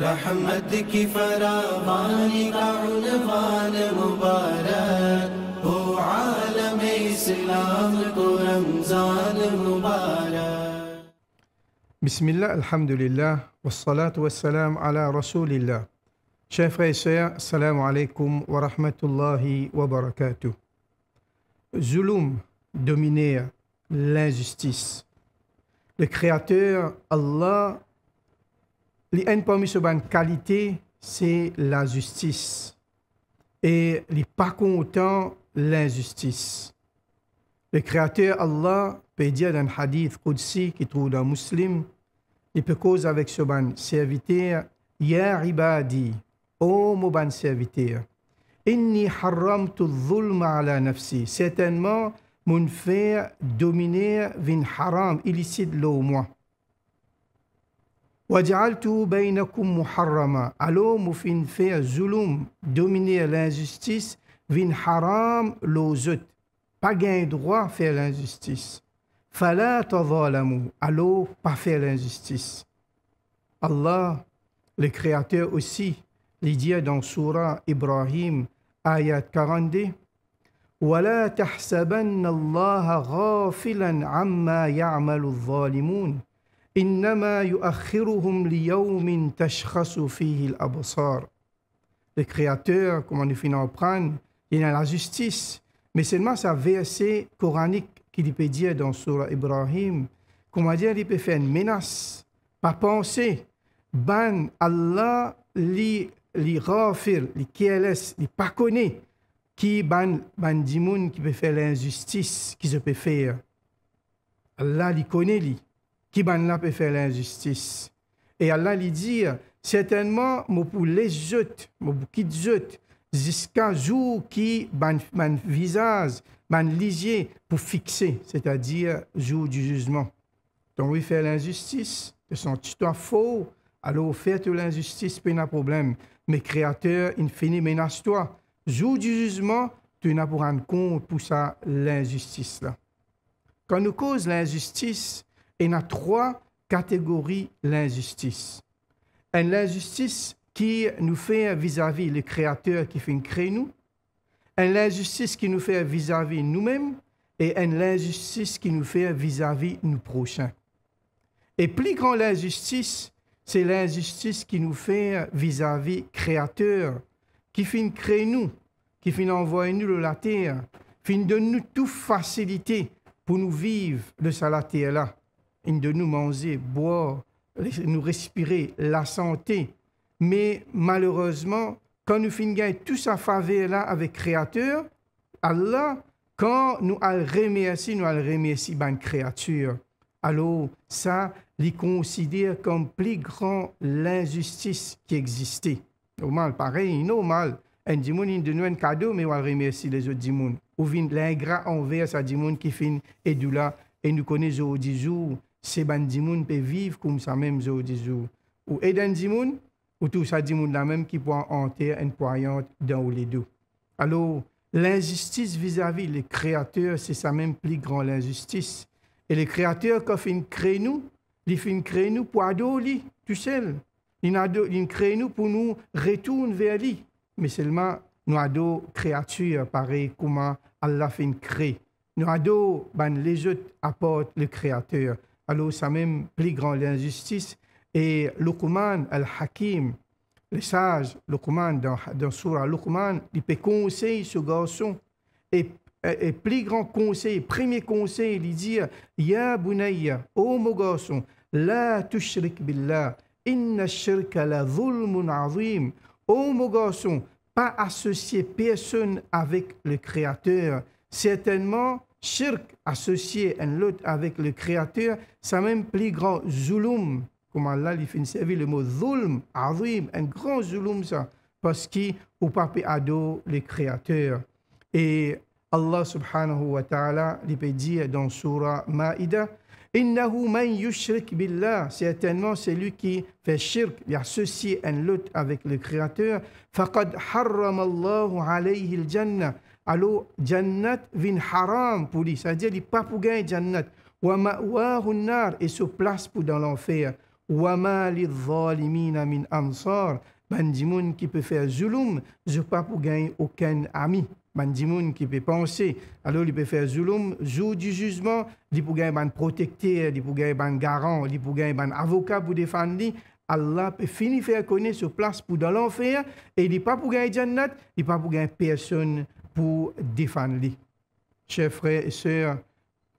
رحمت كيف رماني كعنوان مبارك هو عالم اسلام رمضان مبارك بسم الله الحمد لله والصلاة والسلام على رسول الله شيخ فيصل السلام عليكم ورحمة الله وبركاته ظلم dominer l'injustice. Le Créateur, Allah, li en parmi ce ban qualité, c'est la justice. Et li pas content l'injustice. Le créateur Allah peut dire dans le hadith kudsi qui trouve dans Muslim, il peut cause avec ce ban serviteur, Ya ibadi, ô mon ban serviteur, inni haramtu dhulma ala nafsi. Certainement, mon faire dominer vin haram, illicite l'eau moi. وجعلته بينكم محرما الو مفين في ظلم دوميني لا فين حرام لو زوت با غين دووا في لا فلا تظالموا الو با في لا الله لي كرياتور اوسي لي دي دون سوره ابراهيم ايات 40 ولا تحسبن الله غافلا عما يعمل الظالمون Innama yu'akhiruhum liyawmin tashkhasu fihi Le Créateur, comme on le finit en prenant, il a la justice, mais seulement sa versée coranique qu'il peut dire dans Surah Ibrahim, comment dire, il peut faire une menace, pas penser, ban Allah li li rafir, li kieles, li pas connaît, qui ban, ban qui peut faire l'injustice, qui se peut faire. Allah li connaît, li qui peut faire l'injustice. Et Allah lui dit, certainement, moi pour les je moi pour qui jeter, jusqu'à jour qui ban, ban visage, ban lisier pour fixer, c'est-à-dire jour du jugement. Donc, oui, fait l'injustice, tu te sens faux, alors fait l'injustice, pas un problème. Mais créateur, infini, menace-toi. Jour du jugement, tu n'as pour rendre compte pour ça l'injustice là. Quand nous cause l'injustice, il y a trois catégories l'injustice. Une injustice qui nous fait vis-à-vis le Créateur qui fait créer nous, une injustice qui nous fait vis-à-vis nous-mêmes et une injustice qui nous fait vis-à-vis nos prochains. Et plus grand l'injustice, c'est l'injustice qui nous fait vis-à-vis Créateur qui fait créer nous, qui fait envoyer nous la terre, qui de nous tout facilité pour nous vivre de cette terre là de nous manger, boire, nous respirer, la santé. Mais malheureusement, quand nous finissons tout sa faveur là avec Créateur, Allah, quand nous allons remercier, nous allons remercier ben créature. Alors, ça, les considère comme plus grand l'injustice qui existait. Normal, pareil, normal. Un dimoun, de nous un cadeau, mais on remercie les autres dimoun. Ou vient l'ingrat envers sa dimoun qui finit et d'où et nous connaissons aujourd'hui se ban di vivre pe viv koum sa même zo disou. Ou eden dimoun ou tout sa dimoun la même ki pou hanter en poyant dan ou les deux alors l'injustice vis-à-vis les créateurs, c'est ça même plus grand, l'injustice. Et les créateurs, quand fin crée nous, li fin crée nous pour adorer tu tout seul. ils li crée nous pour nous retourner vers lui. Mais seulement, nous adou créatures, pareil, comment Allah une créer. Nous adou, ban les autres apportent le créateur alors ça même plus grand l'injustice. Et Luqman al-Hakim, le sage Luqman, dans, dans Surah Luqman, il peut conseiller ce garçon. Et, et, plus grand conseil, premier conseil, il dit Ya Bunayya, ô mon garçon, la tushrik billah, inna shirka la zulmun azim. Ô mon garçon, pas associer personne avec le Créateur. Certainement, shirk associé un lot avec le Créateur, c'est même plus grand zulum, comme Allah lui fait servir le mot zulm, azim, un grand zulum ça, parce qu'il ou pape ado le Créateur. Et Allah subhanahu wa ta'ala lui peut dire dans Surah Maïda, Innahu man yushrik billah, certainement celui qui fait shirk, il associe un lot avec le Créateur, faqad harram Allahu alayhi al-jannah, Alo jannat vin haram pour lui, c'est-à-dire il pas pour gagner jannat. Wa ma'wahun nar et se place pour dans l'enfer. Wa ma lil dhalimin min ansar. Bandimoun qui peut faire zulum, je pas pour gagner aucun ami. Bandimoun qui peut penser, alors il peut faire zulum, jour du jugement, il peut gagner un ben protecteur, il peut gagner un ben garant, il peut gagner un ben avocat pour défendre Allah peut finir faire connaître ce place pour dans l'enfer et il n'est pas pour gagner Jannat, il n'est pas pour gagner personne pour défendre les Chers frères et sœurs,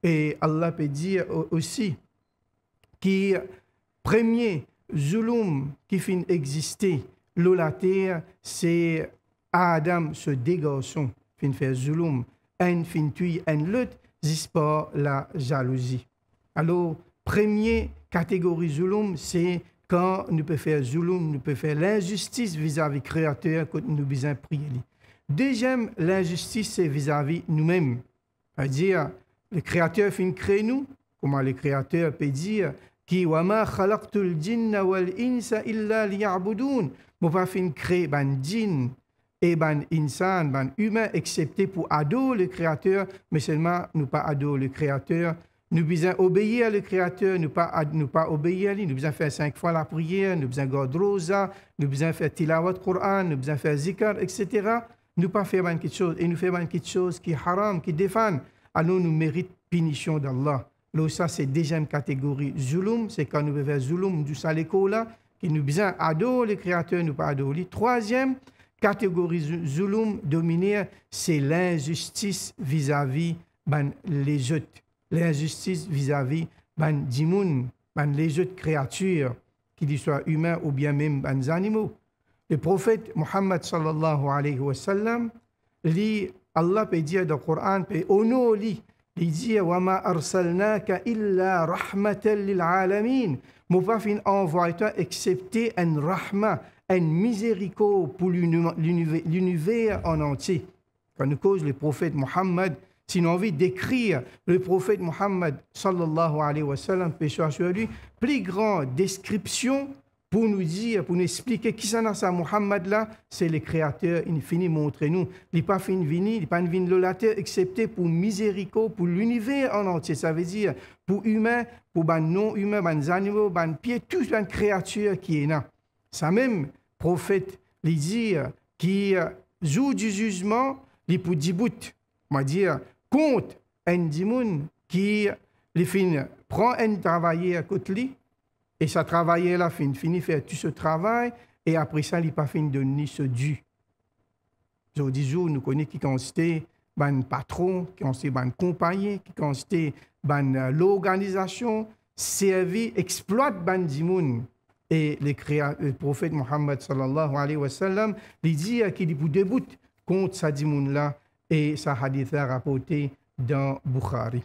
et Allah peut dire aussi qui premier zulum qui finit exister l'eau la terre, c'est Adam, ce dégarçon, fin faire zulum, un fin tuer, un c'est pas la jalousie. Alors, premier catégorie zulum, c'est quand nous peut faire zulum, nous peut faire l'injustice vis-à-vis créateur, quand nous besoin prier. Deuxième, l'injustice, c'est vis-à-vis nous-mêmes. C'est-à-dire, le Créateur finit créer nous, comment le Créateur peut dire qui wama khalaqtul jinna wal insa illa liya'budun. Mon pas fin créer ban djinn et ban insan, ban humain, excepté pour adorer le Créateur, mais seulement nous pas adorer le Créateur. Nous besoin obéir à le Créateur, nous pas, nous pas obéir à lui. Nous besoin faire cinq fois la prière, nous besoin garder rosa, nous besoin faire tilawat Coran, nous besoin faire zikr, etc ne pas faire quelque chose et nous faire quelque chose qui est haram, qui défend, alors nous méritons punition d'Allah. Là, ça, c'est deuxième catégorie. Zulum, c'est quand nous faisons Zulum du saléko là, qui nous besoin adore le créateur nous pas adorer Troisième catégorie Zulum dominer, c'est l'injustice vis-à-vis ben, les autres. L'injustice vis-à-vis ben, dimoun, ben, les autres créatures, qu'ils soient humains ou bien même ben, animaux. Le prophète Muhammad sallallahu alayhi wa sallam lit Allah peut dire dans le Coran peut lit, il dit wa ma arsalnaka illa rahmatan lil alamin mon fin envoie toi excepté un rahma un miséricorde pour l'univers en entier quand nous cause le prophète Muhammad, si a envie d'écrire le prophète Muhammad sallallahu alayhi wa sallam, sur lui, plus grande description pour nous dire, pour nous expliquer qui est ce ça, Mohammed là, c'est le Créateur infini, montrez-nous. Il n'est pas fini il n'est pas venu de la terre, excepté pour miséricorde, pour l'univers en entier. Ça veut dire pour humains, pour les ben non-humains, les ben animaux, les ben pieds, toutes les créatures qui est là. Ça même, prophète, il dit, qui euh, joue du jugement, il pour dix On va dire, compte un qui, euh, les fin, prend un travailler à côté et ça travaillait la fin. Fini faire tout ce travail. Et après ça, il n'a pas fini de ni ce dû. Je dis, nous connaissons qui constait ban patron, qui constait ban compagnie, qui constait ban euh, l'organisation, servi, exploite ban dimoun. Et le, prophète Mohammed sallallahu alayhi wa sallam, il dit euh, qu'il est pour debout contre sa dimoun là et sa hadith a rapporté dans Bukhari.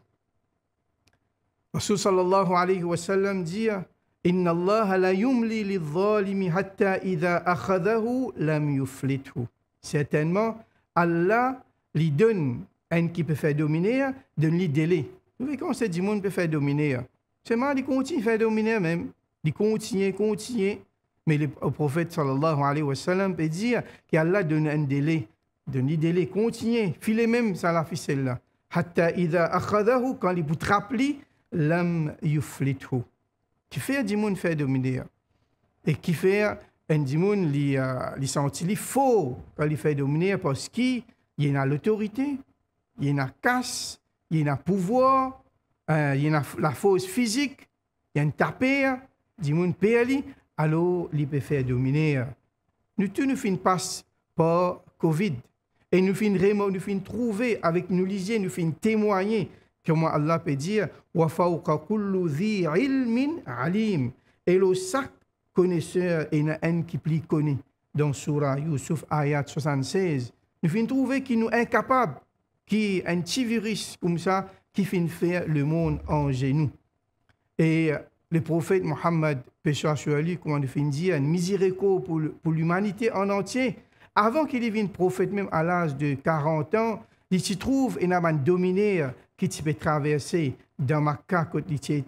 Rasul sallallahu alayhi wa sallam dit euh, إن الله لا يملي للظالم hatta idha akhadahu lam yuflituh » Certainement, Allah lui donne un qui peut faire dominer, donne lui délai. Vous voyez comment c'est du monde peut faire dominer. Seulement, il continue à faire dominer même. Il continue, continue. Mais le prophète sallallahu alayhi wa sallam peut dire qu'Allah donne un délai. Donne lui délai, continue. Filez même ça la ficelle là. Hatta idha akhadahu, quand il vous trappe, lam yuflithu que ديمون monde fait dominer et qui fait un dimoun les euh, les sentis faux quand il fait dominer parce qu'il y a l'autorité il y a casse il y a pouvoir il euh, y a la force physique il y a un taper dimoun péali alors il peut faire dominer nous tous nous fin passe par covid et nous fin nous fin trouver avec nous lisier nous fin témoigner Comment Allah peut dire alim. Et le sac connaisseur et un qui plie connaît. Dans Surah Yusuf, ayat 76, nous finissons trouver qui nous incapables, qui un petit virus comme ça, qui finit faire le monde en genoux. Et euh, le prophète Mohammed, pécheur sur lui, comment nous finit dire, un miséricorde pour, pour l'humanité en entier. Avant qu'il devienne prophète, même à l'âge de 40 ans, il s'y trouve et n'a pas dominé euh, qui s'est traverser dans ma quotidien,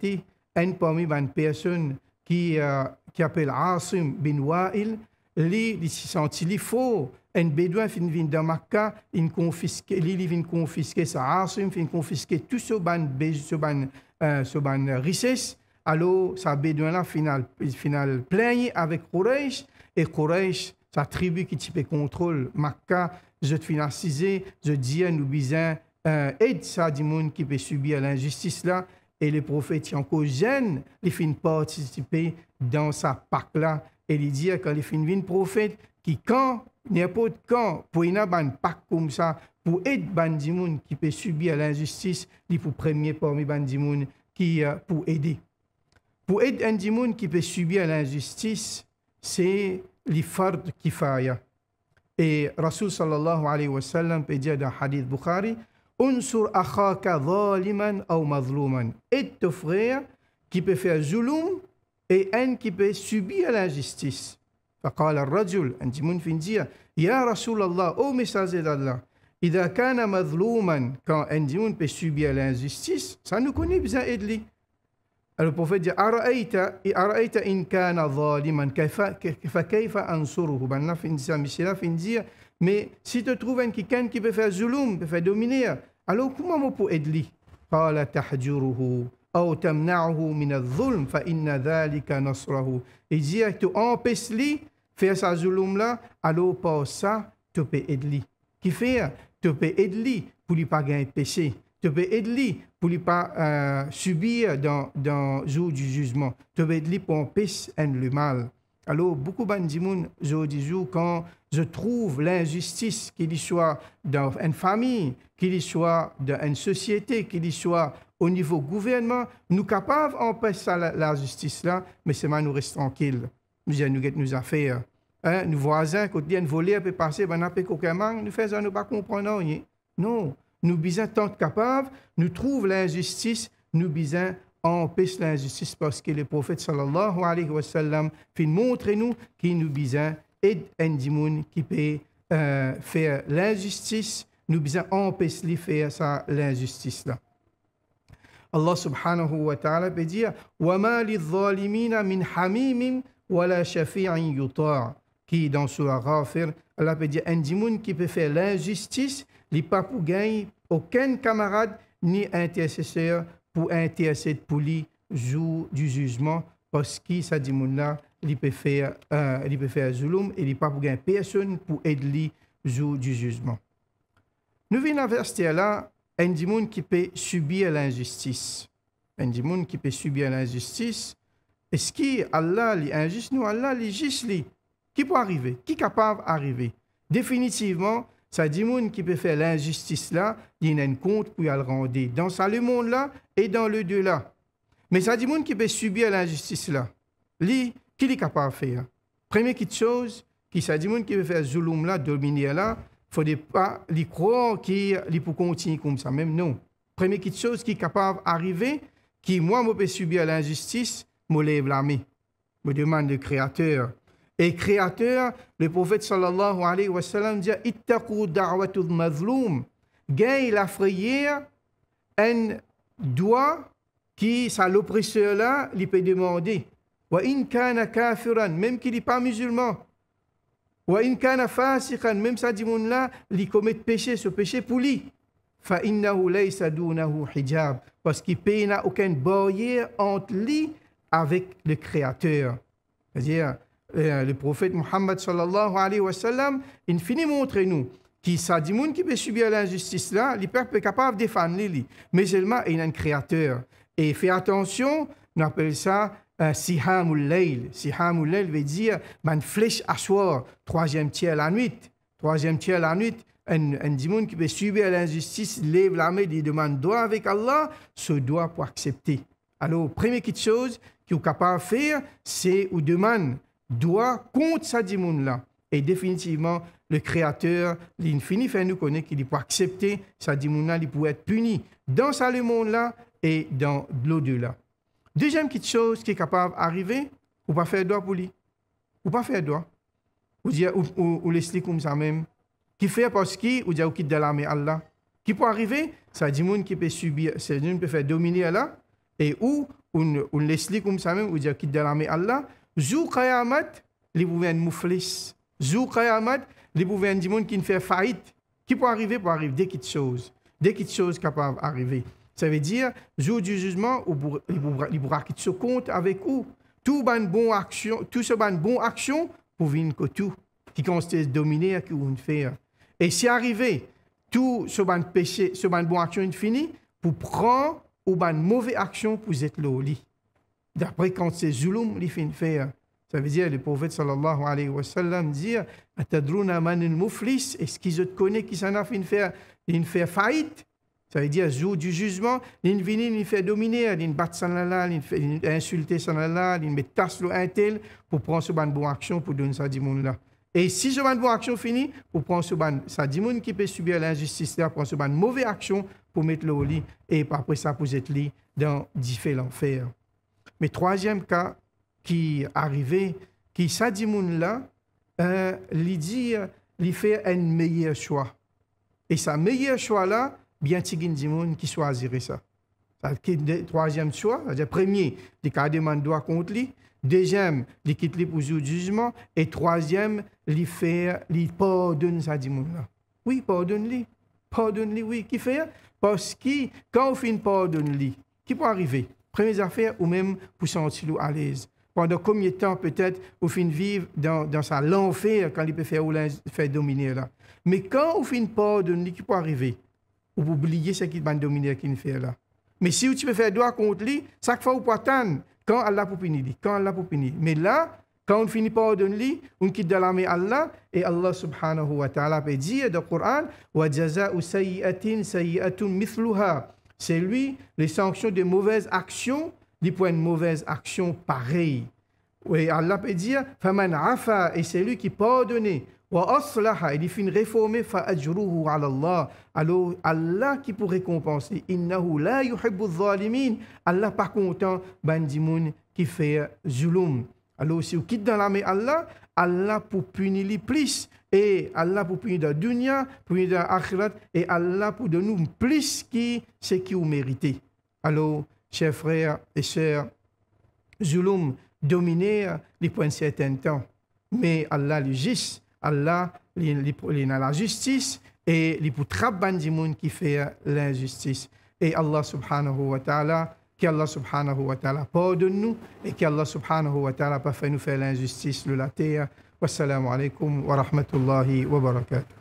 un parmi une personne qui, euh, qui appelle Asim bin Wa'il, lui, il se sentit faux. Un bédouin vient dans ma cas, il confisque, il vient confisquer sa Asim, il confisquer tout ce ban, ce ban, euh, ce ban richesse. Alors, sa bédouin là, final, final plaigne avec Quraysh, et Quraysh, sa tribu qui type contrôle Makkah, je financiser, je disais nous nous euh, aide ça du qui peut subir l'injustice là. Et le prophète, encore jeune, il finit participer dans sa Pâque là. Et il dit quand il une prophète, qui quand, de quand, pour une Pâque comme ça, pour aider les gens qui peut subir l'injustice, il pour premier parmi les gens qui euh, pour aider. Pour aider un gens qui peut subir l'injustice, c'est le farde qui fait. Et Rasul sallallahu alayhi wa sallam peut dire dans le hadith Bukhari, انصر اخاك ظالما او مظلوما et ton كي بي peut faire اي ان كي بي peut subir l'injustice فقال الرجل عندي من فين دي يا رسول الله او مسازل الله اذا كان مظلوما كان عندي من peut subir l'injustice ça nous connaît bien et lui Alors, le ارايت ارايت ان كان ظالما كيف فكيف انصره بنفسي مثلا فين دي Mais si tu trouves un quelqu'un qui peut faire zulum, veut faire dominer, alors comment on peut aider قال تحجره أو تمنعه من الظلم فإن ذلك نصره. Il dit, tu empêches lui faire sa zulum là, alors par ça, tu peux aider lui. Qui fait Tu peux aider lui pour lui pas gagner péché. Tu peux aider lui pour lui pas euh, subir dans, dans le jour du jugement. Tu peux aider pour empêcher le mal. Alors, beaucoup de gens aujourd'hui, quand je trouve l'injustice, qu'il y soit dans une famille, qu'il y soit dans une société, qu'il y soit au niveau gouvernement. Nous capables d'empêcher la, justice là, mais c'est nous restons tranquille Nous avons nous affaires. Hein, nos voisins, quand ils voler, peut passer, ben, peu aucun manque, nous faisons, nous pas comprendre. Non, nous bisons tant capables, nous trouvons l'injustice, nous bisons empêcher l'injustice parce que le prophète sallallahu alayhi wa sallam fait montrer nous qu'il nous bisons et un Ndimoun qui peut euh, faire l'injustice, nous disons on peut faire ça l'injustice là. Allah subhanahu wa ta'ala peut dire وَمَا لِلظَّالِمِينَ مِنْ حَمِيمٍ وَلَا شَفِيعٍ يُطَاعٍ qui dans ce Ghafir, Allah peut dire moun qui peut faire l'injustice, il pas pour gagner aucun camarade ni intercesseur pour intercéder pour lui jour du jugement parce que ça dit là il peut faire un li peut faire euh, zulum et pas pour personne pour aider li jour du jugement. Nous venons verset là un dimoun qui peut subir l'injustice. Un dimoun qui peut subir l'injustice est-ce que Allah est injuste nous Allah est juste Qui peut arriver Qui est capable d'arriver Définitivement, ça dit gens qui peut faire l'injustice là, il y compte pour le rendre dans ce monde là et dans le delà. Mais ça dit gens qui peut subir l'injustice là. Lui, qui est capable de faire Première chose, qui ça dit, qui veut faire Zulum là, dominer là, il ne faut pas les croire qu'il peut continuer comme ça. Même non. Première chose qui est capable d'arriver, qui moi, je peux subir l'injustice, je lève la Je demande le Créateur. Et Créateur, le prophète sallallahu alayhi wa sallam dit Ittaqu da'watul mazloum. Gagne la frayère, un doigt qui, ça l'oppresseur là, il peut demander. Wa in kana kafiran, même qu'il n'est pas musulman. Wa in kana même ça dit là, il commet péché, ce péché pour lui. Fa hijab, parce qu'il n'a aucune barrière entre lui avec le Créateur. C'est-à-dire, euh, le prophète Mohammed sallallahu alayhi wa sallam, il finit montrer nous qui ça dit qui peut subir l'injustice là, il peut capable de défendre lui. Mais seulement il a un créateur. Et fait attention, on appelle ça euh, Sihamul Leil. ou Leil veut dire ma flèche à soir, troisième tiers la nuit. Troisième tiers la nuit, un, un qui veut subir l'injustice lève la main et demande droit avec Allah, ce doit pour accepter. Alors, première chose qu'il est capable de faire, c'est ou demande doit contre sa démon là. Et définitivement, le Créateur, l'infini, fait nous connaître qu'il peut accepter sa là il peut être puni dans ce monde-là et dans l'au-delà. Deuxième petite chose qui est capable d'arriver, ou pas faire droit pour lui. Ou pas faire droit. Ou dire, ou, ou, laisser comme ça même. Qui fait parce qu'il, ou dire, ou quitte de l'armée Allah. Qui peut arriver, ça dit qui peut subir, c'est une peut faire dominer là, et ou, ou, ou laisser comme ça même, ou dire, qu'il de l'armée Allah. Zou kayamat, les pouvaient mouflis. Zou kayamat, les pouvaient du monde qui ne fait faillite. Qui peut arriver, peut arriver des petites choses. Des petites choses capables d'arriver. Ça veut dire, jour du jugement, il pourra qu'il se compte avec où, Tout ban bon action, tout ce ban bon action, pour venir que tout, qui consiste à dominer, qui vous fait. Et si arrivé, tout ce ban péché, ce ban bon action fini, pour prendre ou ban mauvaise action pour être là D'après quand c'est zulum, il fait faire. Ça veut dire, le prophète sallallahu alayhi wa sallam dit, Atadruna man muflis, est-ce qu'ils te connaissent qui s'en a fait faire, une faire faillite? Ça veut dire jour du jugement, il vient, il fait dominer, là, bat sanala, il fait insulter là il met tasse le un tel pour prendre ce ban bon action pour donner ça dimoun là. Et si ce ban bon action fini, pour prendre ce ban dimoun qui peut subir l'injustice là, prendre mauvaise action pour mettre le au lit et après ça pour être lit dans différents l'enfer. Mais troisième cas qui arrivait, qui ça dimoun là, euh, lui dit, euh, lui fait un meilleur choix. Et sa meilleur choix là, bien des gens qui choisirait ça. Troisième choix, c'est-à-dire premier, les cas demande droit contre lui. Deuxième, les quitte pour le jugement. Et troisième, les faire, à pardonne ça là. Oui, pardonne-lui. Pardonne-lui, oui. Qui fait Parce que quand on une pardonne-lui, qui peut arriver Premières affaires ou même pour sentir à l'aise. Pendant combien de temps peut-être au fin vivre dans, dans sa l'enfer quand il peut faire ou faire dominer là. Mais quand on une pardonne-lui, qui peut arriver ou pour oublier ce qui bande ce qui fait là. Mais si tu peux faire droit contre lui, chaque fois vous pouvez attendre, quand Allah pour punir quand Allah peut punir. Mais là, quand on finit par pardonner lui, on quitte de l'armée Allah, et Allah subhanahu wa ta'ala peut dire dans le Coran, wa jaza'u mithluha. C'est lui, les sanctions de mauvaises actions, il points de mauvaise action pareille. Oui, Allah peut dire, faman afa, et c'est lui qui pardonne il finit réformer, Allah. Alors, Allah qui peut récompenser. Innahu la Allah par contre, hein, bandimoun qui fait euh, zulum. Alors, si vous quittez dans l'armée Allah, Allah pour punir les plus. Et Allah pour punir dans dunya, pour punir dans akhirat. Et Allah pour donner nous plus qui ce qui vous méritez. Alors, chers frères et sœurs, zulum dominer euh, les points certain temps. Mais Allah le juste. Allah li nan la justice et li pou trap bandi moun ki fè l'injustice. Et Allah subhanahu wa ta'ala, ki Allah subhanahu wa ta'ala pardonne nou et ki Allah subhanahu wa ta'ala pa fè nou fè l'injustice de la terre. Wassalamu alaikum wa rahmatullahi wa barakatuh.